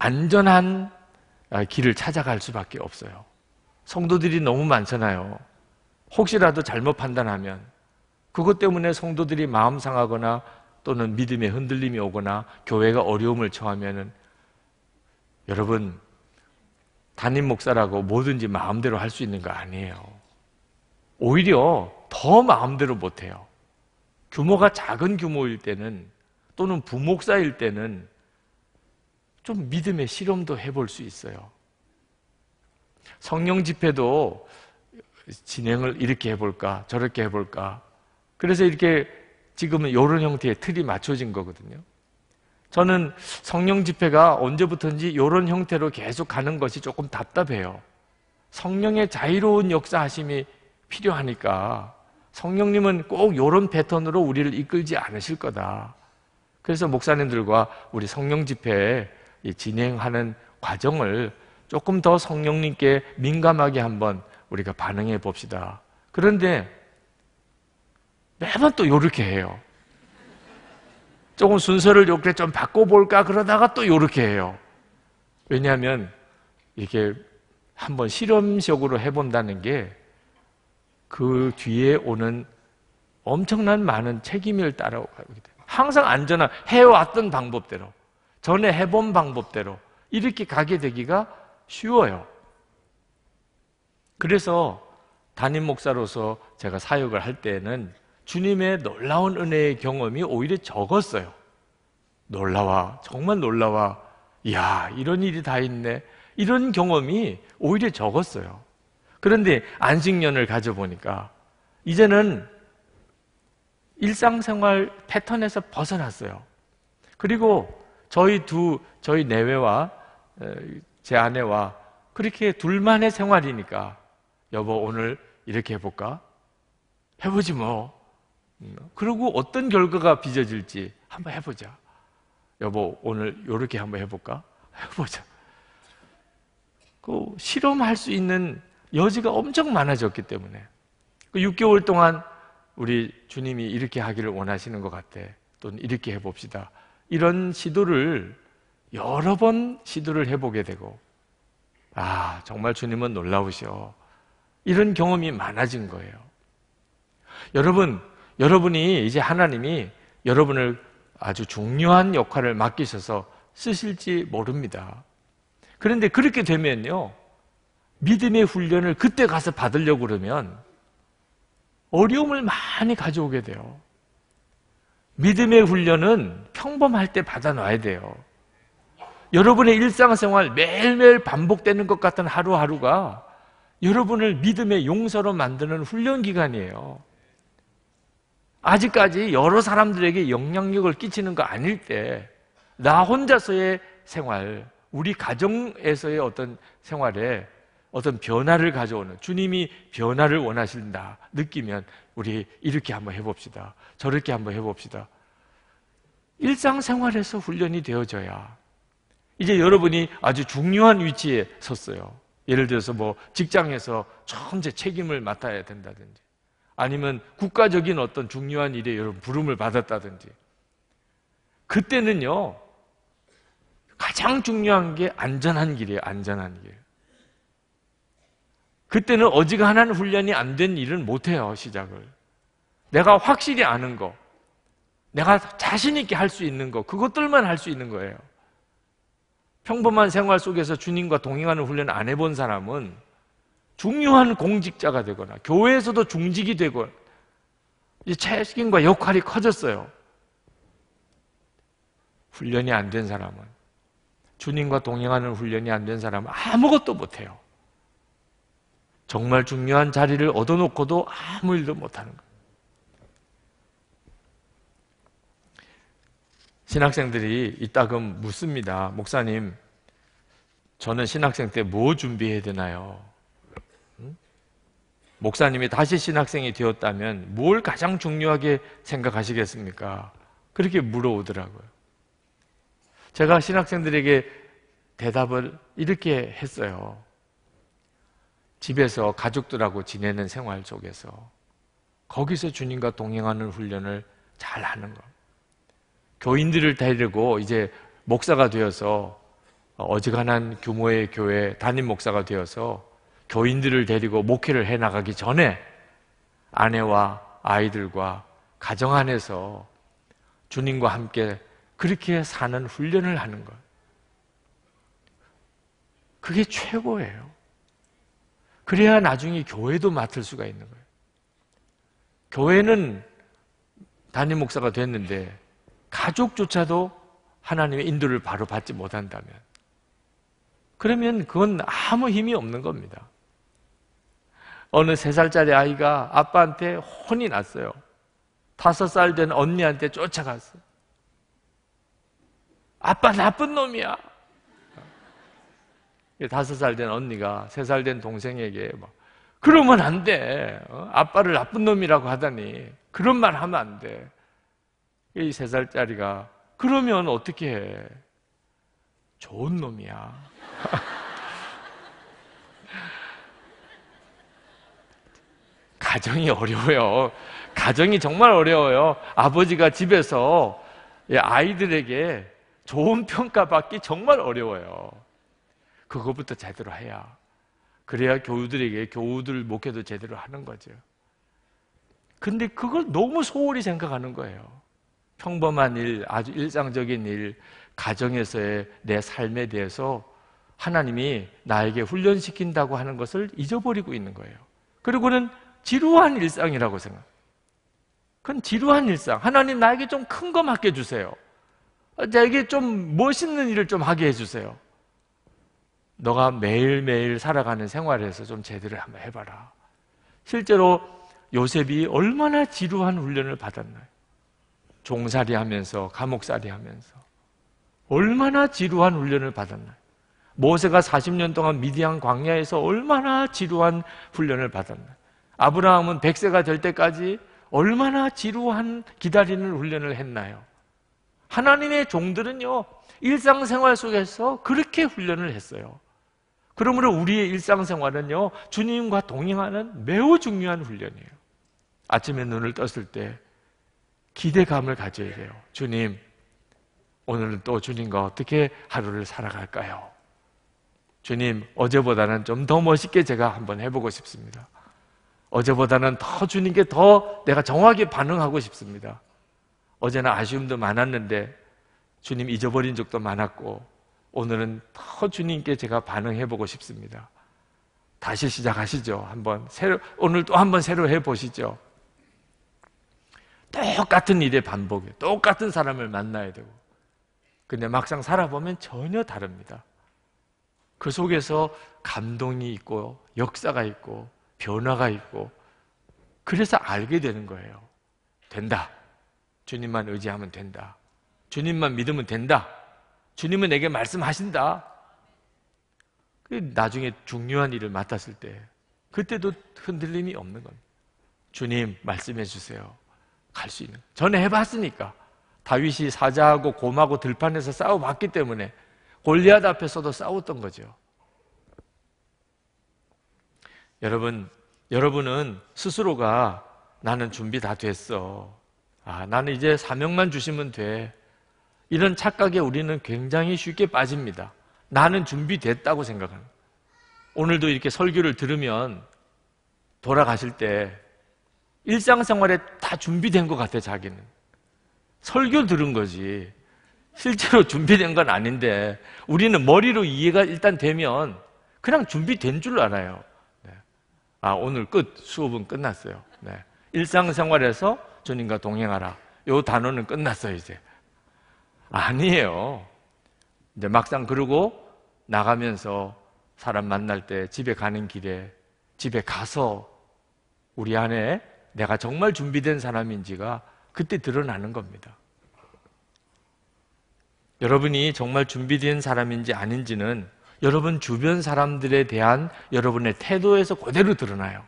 안전한 아, 길을 찾아갈 수밖에 없어요. 성도들이 너무 많잖아요. 혹시라도 잘못 판단하면 그것 때문에 성도들이 마음 상하거나 또는 믿음에 흔들림이 오거나 교회가 어려움을 처하면은 여러분 담임 목사라고 뭐든지 마음대로 할 수 있는 거 아니에요. 오히려 더 마음대로 못해요. 규모가 작은 규모일 때는 또는 부목사일 때는 좀 믿음의 실험도 해볼 수 있어요. 성령 집회도 진행을 이렇게 해볼까, 저렇게 해볼까. 그래서 이렇게 지금은 이런 형태의 틀이 맞춰진 거거든요. 저는 성령 집회가 언제부터인지 이런 형태로 계속 가는 것이 조금 답답해요. 성령의 자유로운 역사하심이 필요하니까 성령님은 꼭 이런 패턴으로 우리를 이끌지 않으실 거다. 그래서 목사님들과 우리 성령 집회에 진행하는 과정을 조금 더 성령님께 민감하게 한번 우리가 반응해 봅시다. 그런데 매번 또 요렇게 해요. 조금 순서를 이렇게 좀 바꿔볼까 그러다가 또 요렇게 해요. 왜냐하면 이게 한번 실험적으로 해본다는 게 그 뒤에 오는 엄청난 많은 책임을 따라오게 돼요. 항상 안전한 해왔던 방법대로. 전에 해본 방법대로 이렇게 가게 되기가 쉬워요. 그래서 담임 목사로서 제가 사역을 할 때는 주님의 놀라운 은혜의 경험이 오히려 적었어요. 놀라와, 정말 놀라와, 이야, 이런 일이 다 있네. 이런 경험이 오히려 적었어요. 그런데 안식년을 가져보니까 이제는 일상생활 패턴에서 벗어났어요. 그리고 저희 두 저희 내외와 제 아내와 그렇게 둘만의 생활이니까 여보 오늘 이렇게 해볼까? 해보지 뭐. 음, 그리고 어떤 결과가 빚어질지 한번 해보자. 여보 오늘 이렇게 한번 해볼까? 해보자. 그 실험할 수 있는 여지가 엄청 많아졌기 때문에 그 6개월 동안 우리 주님이 이렇게 하기를 원하시는 것 같아. 또는 이렇게 해봅시다. 이런 시도를 여러 번 시도를 해보게 되고, 아, 정말 주님은 놀라우셔. 이런 경험이 많아진 거예요. 여러분, 여러분이 이제 하나님이 여러분을 아주 중요한 역할을 맡기셔서 쓰실지 모릅니다. 그런데 그렇게 되면요. 믿음의 훈련을 그때 가서 받으려고 그러면 어려움을 많이 가져오게 돼요. 믿음의 훈련은 평범할 때 받아놔야 돼요. 여러분의 일상생활 매일매일 반복되는 것 같은 하루하루가 여러분을 믿음의 용서로 만드는 훈련 기간이에요. 아직까지 여러 사람들에게 영향력을 끼치는 거 아닐 때, 나 혼자서의 생활, 우리 가정에서의 어떤 생활에 어떤 변화를 가져오는, 주님이 변화를 원하신다 느끼면 우리 이렇게 한번 해봅시다. 저렇게 한번 해봅시다. 일상생활에서 훈련이 되어져야 이제 여러분이 아주 중요한 위치에 섰어요. 예를 들어서 뭐 직장에서 전재 책임을 맡아야 된다든지 아니면 국가적인 어떤 중요한 일에 여러분 부름을 받았다든지 그때는요 가장 중요한 게 안전한 길이에요. 안전한 길. 그때는 어지간한 훈련이 안 된 일은 못해요. 시작을 내가 확실히 아는 거 내가 자신 있게 할 수 있는 것, 그것들만 할 수 있는 거예요. 평범한 생활 속에서 주님과 동행하는 훈련 안 해본 사람은 중요한 공직자가 되거나 교회에서도 중직이 되고 이 책임과 역할이 커졌어요. 훈련이 안 된 사람은 주님과 동행하는 훈련이 안 된 사람은 아무것도 못해요. 정말 중요한 자리를 얻어놓고도 아무 일도 못하는 거예요. 신학생들이 이따금 묻습니다. 목사님, 저는 신학생 때 뭐 준비해야 되나요? 목사님이 다시 신학생이 되었다면 뭘 가장 중요하게 생각하시겠습니까? 그렇게 물어오더라고요. 제가 신학생들에게 대답을 이렇게 했어요. 집에서 가족들하고 지내는 생활 속에서 거기서 주님과 동행하는 훈련을 잘 하는 것. 교인들을 데리고 이제 목사가 되어서 어, 어지간한 규모의 교회 담임 목사가 되어서 교인들을 데리고 목회를 해 나가기 전에 아내와 아이들과 가정 안에서 주님과 함께 그렇게 사는 훈련을 하는 것. 그게 최고예요. 그래야 나중에 교회도 맡을 수가 있는 거예요. 교회는 담임 목사가 됐는데 가족조차도 하나님의 인도를 바로 받지 못한다면 그러면 그건 아무 힘이 없는 겁니다. 어느 세 살짜리 아이가 아빠한테 혼이 났어요. 다섯 살 된 언니한테 쫓아갔어. 아빠 나쁜 놈이야. 다섯 살 된 언니가 세 살 된 동생에게 막 뭐, 그러면 안 돼. 어? 아빠를 나쁜 놈이라고 하다니 그런 말 하면 안 돼. 이세 살짜리가 그러면 어떻게 해? 좋은 놈이야. 가정이 어려워요. 가정이 정말 어려워요. 아버지가 집에서 아이들에게 좋은 평가 받기 정말 어려워요. 그거부터 제대로 해야. 그래야 교우들에게 교우들 목회도 제대로 하는 거죠. 근데 그걸 너무 소홀히 생각하는 거예요. 평범한 일, 아주 일상적인 일, 가정에서의 내 삶에 대해서 하나님이 나에게 훈련시킨다고 하는 것을 잊어버리고 있는 거예요. 그리고는 지루한 일상이라고 생각. 그건 지루한 일상. 하나님 나에게 좀 큰 거 맡겨주세요. 나에게 좀 멋있는 일을 좀 하게 해주세요. 너가 매일매일 살아가는 생활에서 좀 제대로 한번 해봐라. 실제로 요셉이 얼마나 지루한 훈련을 받았나요? 종살이 하면서 감옥살이 하면서 얼마나 지루한 훈련을 받았나요? 모세가 40년 동안 미디안 광야에서 얼마나 지루한 훈련을 받았나요? 아브라함은 100세가 될 때까지 얼마나 지루한 기다리는 훈련을 했나요? 하나님의 종들은요, 일상생활 속에서 그렇게 훈련을 했어요. 그러므로 우리의 일상생활은요, 주님과 동행하는 매우 중요한 훈련이에요. 아침에 눈을 떴을 때 기대감을 가져야 돼요. 주님, 오늘은 또 주님과 어떻게 하루를 살아갈까요? 주님, 어제보다는 좀 더 멋있게 제가 한번 해보고 싶습니다. 어제보다는 더 주님께 더 내가 정확히 반응하고 싶습니다. 어제는 아쉬움도 많았는데 주님 잊어버린 적도 많았고 오늘은 더 주님께 제가 반응해 보고 싶습니다. 다시 시작하시죠. 한번 새로 오늘 또 한번 새로 해 보시죠. 똑같은 일의 반복이에요. 똑같은 사람을 만나야 되고. 근데 막상 살아보면 전혀 다릅니다. 그 속에서 감동이 있고, 역사가 있고, 변화가 있고, 그래서 알게 되는 거예요. 된다. 주님만 의지하면 된다. 주님만 믿으면 된다. 주님은 내게 말씀하신다. 나중에 중요한 일을 맡았을 때, 그때도 흔들림이 없는 겁니다. 주님, 말씀해 주세요. 갈수 있는. 전에 해봤으니까. 다윗이 사자하고 곰하고 들판에서 싸워봤기 때문에 골리앗 앞에서도 싸웠던 거죠. 여러분, 여러분은 스스로가 나는 준비 다 됐어. 아, 나는 이제 사명만 주시면 돼. 이런 착각에 우리는 굉장히 쉽게 빠집니다. 나는 준비됐다고 생각합니다. 오늘도 이렇게 설교를 들으면 돌아가실 때 일상생활에 다 준비된 것 같아, 자기는. 설교 들은 거지. 실제로 준비된 건 아닌데, 우리는 머리로 이해가 일단 되면 그냥 준비된 줄 알아요. 네. 아, 오늘 끝. 수업은 끝났어요. 네. 일상생활에서 주님과 동행하라. 요 단어는 끝났어요, 이제. 아니에요. 이제 막상 그러고 나가면서 사람 만날 때 집에 가는 길에 집에 가서 우리 안에 내가 정말 준비된 사람인지가 그때 드러나는 겁니다. 여러분이 정말 준비된 사람인지 아닌지는 여러분 주변 사람들에 대한 여러분의 태도에서 그대로 드러나요.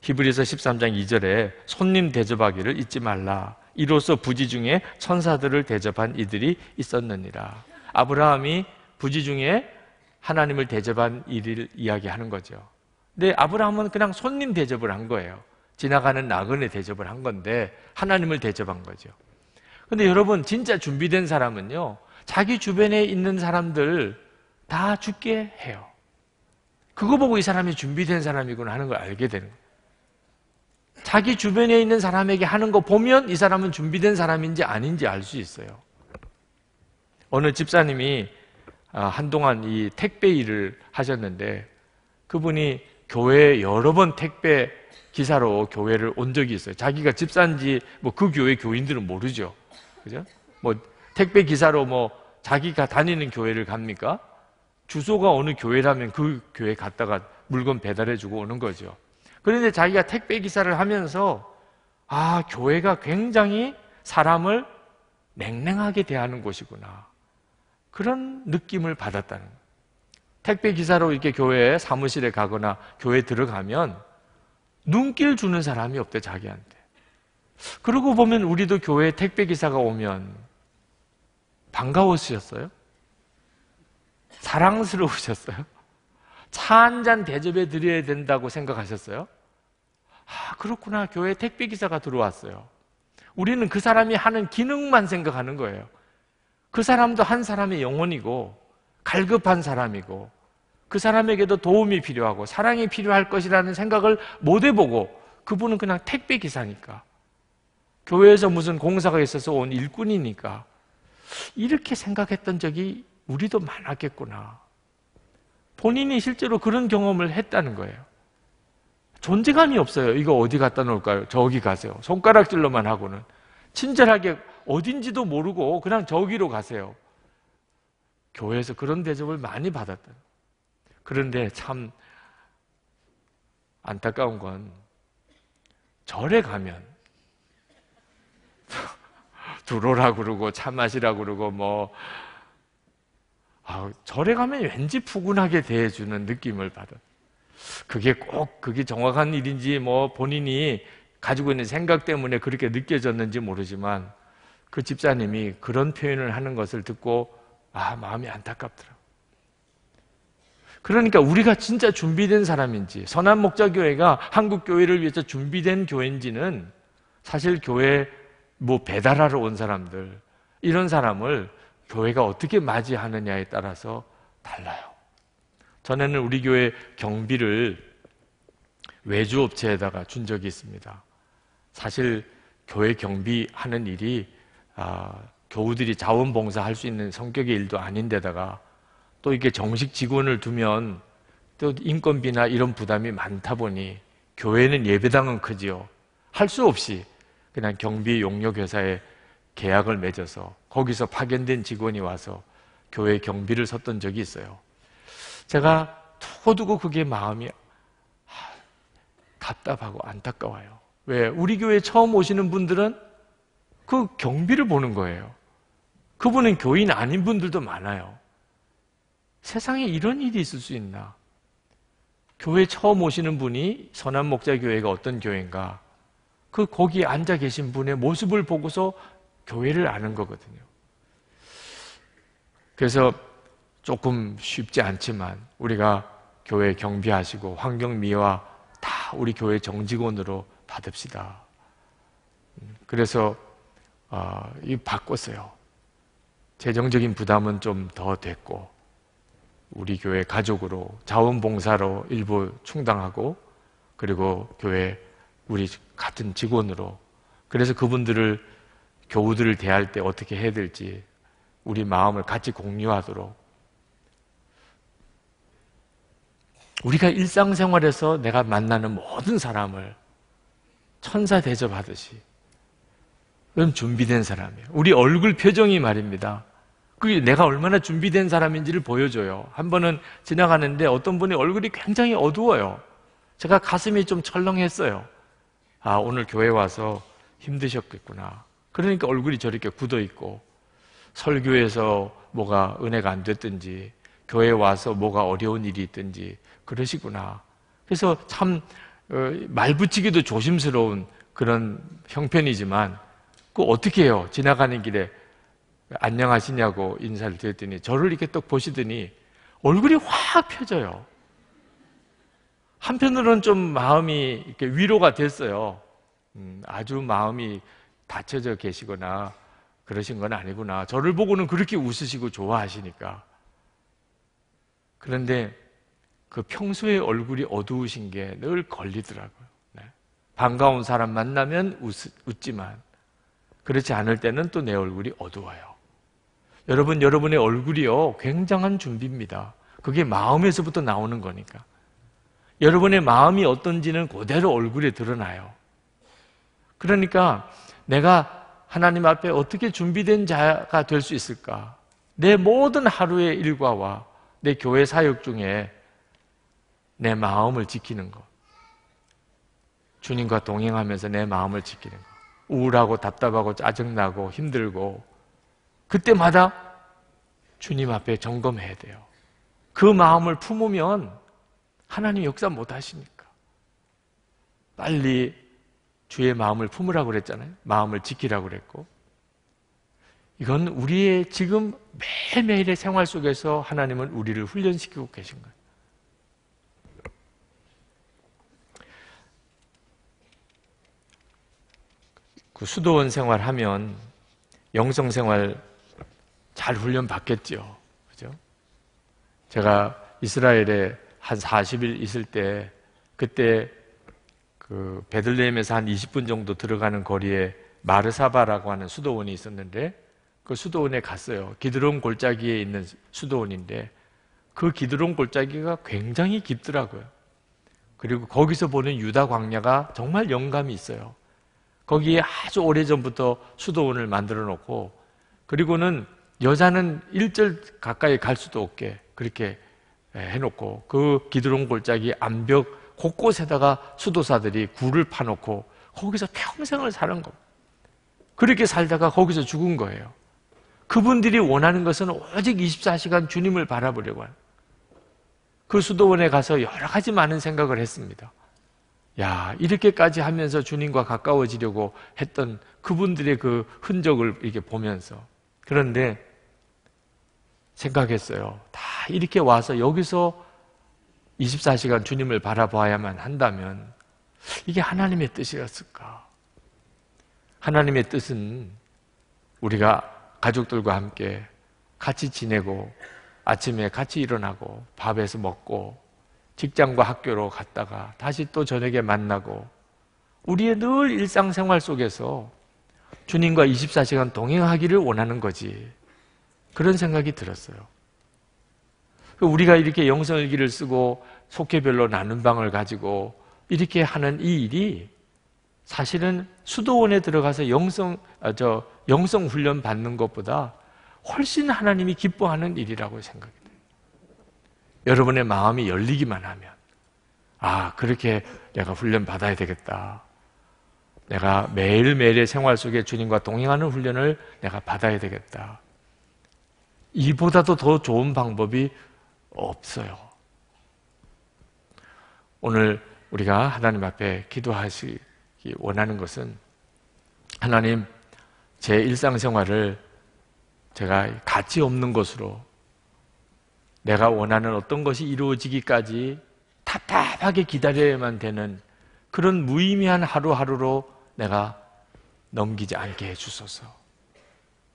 히브리서 13장 2절에 손님 대접하기를 잊지 말라. 이로써 부지 중에 천사들을 대접한 이들이 있었느니라. 아브라함이 부지 중에 하나님을 대접한 일을 이야기하는 거죠. 근데 네, 아브라함은 그냥 손님 대접을 한 거예요. 지나가는 나그네 대접을 한 건데 하나님을 대접한 거죠. 근데 여러분 진짜 준비된 사람은요. 자기 주변에 있는 사람들 다 죽게 해요. 그거 보고 이 사람이 준비된 사람이구나 하는 걸 알게 되는 거예요. 자기 주변에 있는 사람에게 하는 거 보면 이 사람은 준비된 사람인지 아닌지 알 수 있어요. 어느 집사님이 아, 한동안 이 택배 일을 하셨는데 그분이 교회 여러 번 택배 기사로 교회를 온 적이 있어요. 자기가 집사인지 뭐 그 교회 교인들은 모르죠. 그죠? 뭐 택배 기사로 뭐 자기가 다니는 교회를 갑니까? 주소가 어느 교회라면 그 교회 갔다가 물건 배달해 주고 오는 거죠. 그런데 자기가 택배 기사를 하면서 아, 교회가 굉장히 사람을 냉랭하게 대하는 곳이구나. 그런 느낌을 받았다는 거예요. 택배 기사로 이렇게 교회 사무실에 가거나 교회 들어가면 눈길 주는 사람이 없대 자기한테. 그러고 보면 우리도 교회 택배 기사가 오면 반가우셨어요? 사랑스러우셨어요? 차 한 잔 대접해 드려야 된다고 생각하셨어요? 아, 그렇구나. 교회 택배 기사가 들어왔어요. 우리는 그 사람이 하는 기능만 생각하는 거예요. 그 사람도 한 사람의 영혼이고 갈급한 사람이고 그 사람에게도 도움이 필요하고 사랑이 필요할 것이라는 생각을 못 해보고 그분은 그냥 택배 기사니까 교회에서 무슨 공사가 있어서 온 일꾼이니까 이렇게 생각했던 적이 우리도 많았겠구나. 본인이 실제로 그런 경험을 했다는 거예요. 존재감이 없어요. 이거 어디 갖다 놓을까요? 저기 가세요. 손가락질로만 하고는. 친절하게 어딘지도 모르고 그냥 저기로 가세요. 교회에서 그런 대접을 많이 받았다. 그런데 참 안타까운 건 절에 가면 두로라 그러고 참 마시라 그러고 뭐 아, 절에 가면 왠지 푸근하게 대해주는 느낌을 받아. 그게 꼭 그게 정확한 일인지 뭐 본인이 가지고 있는 생각 때문에 그렇게 느껴졌는지 모르지만 그 집사님이 그런 표현을 하는 것을 듣고 아, 마음이 안타깝더라. 그러니까 우리가 진짜 준비된 사람인지, 선한 목자 교회가 한국 교회를 위해서 준비된 교회인지는 사실 교회 뭐 배달하러 온 사람들 이런 사람을 교회가 어떻게 맞이하느냐에 따라서 달라요. 전에는 우리 교회 경비를 외주 업체에다가 준 적이 있습니다. 사실 교회 경비하는 일이 아, 교우들이 자원봉사할 수 있는 성격의 일도 아닌데다가 또 이렇게 정식 직원을 두면 또 인건비나 이런 부담이 많다 보니 교회는 예배당은 크지요. 할 수 없이 그냥 경비 용역 회사에 계약을 맺어서 거기서 파견된 직원이 와서 교회 경비를 섰던 적이 있어요. 제가 두고두고 그게 마음이 답답하고 안타까워요. 왜? 우리 교회 처음 오시는 분들은 그 경비를 보는 거예요. 그분은 교인 아닌 분들도 많아요. 세상에 이런 일이 있을 수 있나? 교회 처음 오시는 분이 선한 목자 교회가 어떤 교회인가? 그 거기에 앉아 계신 분의 모습을 보고서 교회를 아는 거거든요. 그래서 조금 쉽지 않지만 우리가 교회 경비하시고 환경미화 다 우리 교회 정직원으로 받읍시다. 음, 그래서 어, 이 바꿨어요. 재정적인 부담은 좀 더 됐고 우리 교회 가족으로 자원봉사로 일부 충당하고 그리고 교회 우리 같은 직원으로 그래서 그분들을 교우들을 대할 때 어떻게 해야 될지 우리 마음을 같이 공유하도록 우리가 일상생활에서 내가 만나는 모든 사람을 천사 대접하듯이 그럼 준비된 사람이에요. 우리 얼굴 표정이 말입니다. 그 내가 얼마나 준비된 사람인지를 보여줘요. 한 번은 지나가는데 어떤 분의 얼굴이 굉장히 어두워요. 제가 가슴이 좀 철렁했어요. 아, 오늘 교회 와서 힘드셨겠구나. 그러니까 얼굴이 저렇게 굳어 있고 설교에서 뭐가 은혜가 안 됐든지 교회 와서 뭐가 어려운 일이 있든지 그러시구나. 그래서 참말 어, 붙이기도 조심스러운 그런 형편이지만 그 어떻게 해요? 지나가는 길에 안녕하시냐고 인사를 드렸더니 저를 이렇게 떡 보시더니 얼굴이 확 펴져요. 한편으로는 좀 마음이 이렇게 위로가 됐어요. 음, 아주 마음이 다쳐져 계시거나 그러신 건 아니구나. 저를 보고는 그렇게 웃으시고 좋아하시니까. 그런데 그 평소에 얼굴이 어두우신 게 늘 걸리더라고요. 네. 반가운 사람 만나면 웃, 웃지만 그렇지 않을 때는 또 내 얼굴이 어두워요. 여러분, 여러분의 얼굴이요. 굉장한 준비입니다. 그게 마음에서부터 나오는 거니까. 여러분의 마음이 어떤지는 그대로 얼굴에 드러나요. 그러니까 내가 하나님 앞에 어떻게 준비된 자가 될 수 있을까? 내 모든 하루의 일과와 내 교회 사역 중에 내 마음을 지키는 것. 주님과 동행하면서 내 마음을 지키는 것. 우울하고 답답하고 짜증나고 힘들고 그때마다 주님 앞에 점검해야 돼요. 그 마음을 품으면 하나님 역사 못 하시니까. 빨리 주의 마음을 품으라고 그랬잖아요. 마음을 지키라고 그랬고. 이건 우리의 지금 매일매일의 생활 속에서 하나님은 우리를 훈련시키고 계신 거예요. 그 수도원 생활하면 영성 생활 잘 훈련 받겠죠. 그죠? 제가 이스라엘에 한 40일 있을 때 그때 그 베들레헴에서 한 20분 정도 들어가는 거리에 마르사바라고 하는 수도원이 있었는데 그 수도원에 갔어요. 기드론 골짜기에 있는 수도원인데 그 기드론 골짜기가 굉장히 깊더라고요. 그리고 거기서 보는 유다 광야가 정말 영감이 있어요. 거기에 아주 오래전부터 수도원을 만들어 놓고 그리고는 여자는 일절 가까이 갈 수도 없게 그렇게 해놓고 그 기드론 골짜기 암벽 곳곳에다가 수도사들이 굴을 파놓고 거기서 평생을 사는 겁니다. 그렇게 살다가 거기서 죽은 거예요. 그분들이 원하는 것은 오직 24시간 주님을 바라보려고 하는 그 수도원에 가서 여러 가지 많은 생각을 했습니다. 야, 이렇게까지 하면서 주님과 가까워지려고 했던 그분들의 그 흔적을 이렇게 보면서. 그런데 생각했어요. 다 이렇게 와서 여기서 24시간 주님을 바라봐야만 한다면 이게 하나님의 뜻이었을까? 하나님의 뜻은 우리가 가족들과 함께 같이 지내고 아침에 같이 일어나고 밥에서 먹고 직장과 학교로 갔다가 다시 또 저녁에 만나고 우리의 늘 일상생활 속에서 주님과 24시간 동행하기를 원하는 거지. 그런 생각이 들었어요. 우리가 이렇게 영성일기를 쓰고 속해별로 나눔방을 가지고 이렇게 하는 이 일이 사실은 수도원에 들어가서 영성 아, 저 영성 훈련 받는 것보다 훨씬 하나님이 기뻐하는 일이라고 생각이 돼요. 여러분의 마음이 열리기만 하면 아 그렇게 내가 훈련 받아야 되겠다. 내가 매일매일의 생활 속에 주님과 동행하는 훈련을 내가 받아야 되겠다. 이보다도 더 좋은 방법이 없어요. 오늘 우리가 하나님 앞에 기도하시기 원하는 것은 하나님 제 일상생활을 제가 가치 없는 것으로 내가 원하는 어떤 것이 이루어지기까지 답답하게 기다려야만 되는 그런 무의미한 하루하루로 내가 넘기지 않게 해주소서.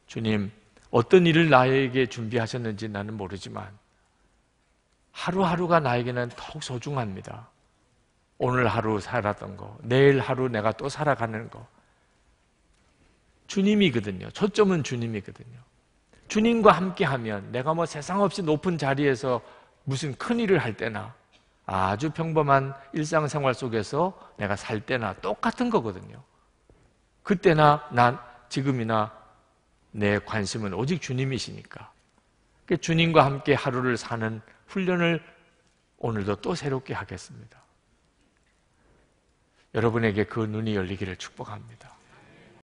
주님, 어떤 일을 나에게 준비하셨는지 나는 모르지만 하루하루가 나에게는 더욱 소중합니다. 오늘 하루 살았던 거, 내일 하루 내가 또 살아가는 거. 주님이거든요. 초점은 주님이거든요. 주님과 함께 하면 내가 뭐 세상 없이 높은 자리에서 무슨 큰 일을 할 때나 아주 평범한 일상생활 속에서 내가 살 때나 똑같은 거거든요. 그때나 난 지금이나 내 관심은 오직 주님이시니까. 그 주님과 함께 하루를 사는 훈련을 오늘도 또 새롭게 하겠습니다. 여러분에게 그 눈이 열리기를 축복합니다.